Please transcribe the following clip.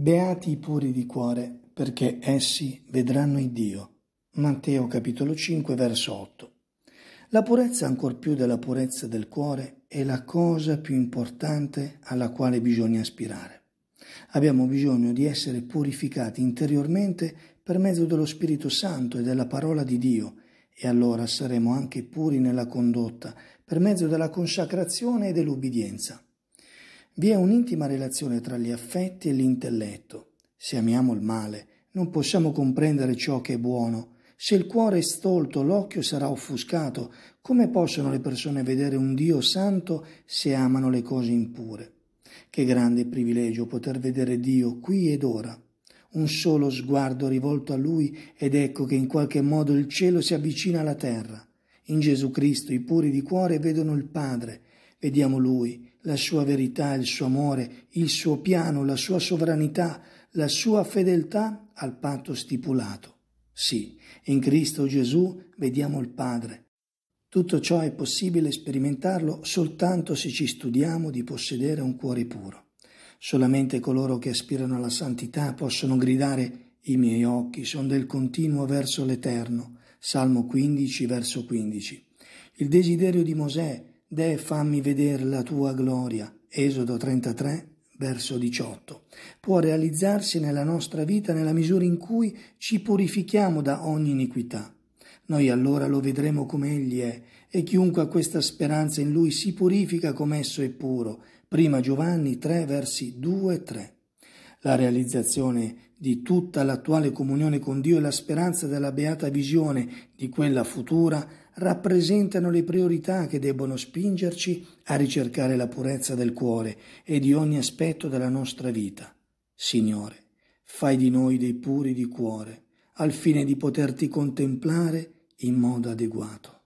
Beati i puri di cuore, perché essi vedranno il Dio. Matteo capitolo 5 verso 8. La purezza ancor più della purezza del cuore è la cosa più importante alla quale bisogna aspirare. Abbiamo bisogno di essere purificati interiormente per mezzo dello Spirito Santo e della parola di Dio, e allora saremo anche puri nella condotta, per mezzo della consacrazione e dell'ubbidienza. Vi è un'intima relazione tra gli affetti e l'intelletto. Se amiamo il male, non possiamo comprendere ciò che è buono. Se il cuore è stolto, l'occhio sarà offuscato. Come possono le persone vedere un Dio santo se amano le cose impure? Che grande privilegio poter vedere Dio qui ed ora. Un solo sguardo rivolto a Lui ed ecco che in qualche modo il cielo si avvicina alla terra. In Gesù Cristo i puri di cuore vedono il Padre, vediamo Lui, la sua verità, il suo amore, il suo piano, la sua sovranità, la sua fedeltà al patto stipulato. Sì, in Cristo Gesù vediamo il Padre. Tutto ciò è possibile sperimentarlo soltanto se ci studiamo di possedere un cuore puro. Solamente coloro che aspirano alla santità possono gridare i miei occhi sono del continuo verso l'Eterno. Salmo 15, verso 15. Il desiderio di Mosè De fammi vedere la tua gloria. Esodo 33, verso 18. Può realizzarsi nella nostra vita nella misura in cui ci purifichiamo da ogni iniquità. Noi allora lo vedremo come Egli è, e chiunque ha questa speranza in Lui si purifica come esso è puro. Prima Giovanni 3, versi 2 e 3 la realizzazione di tutta l'attuale comunione con Dio e la speranza della beata visione di quella futura rappresentano le priorità che debbono spingerci a ricercare la purezza del cuore e di ogni aspetto della nostra vita. Signore, fai di noi dei puri di cuore, al fine di poterti contemplare in modo adeguato.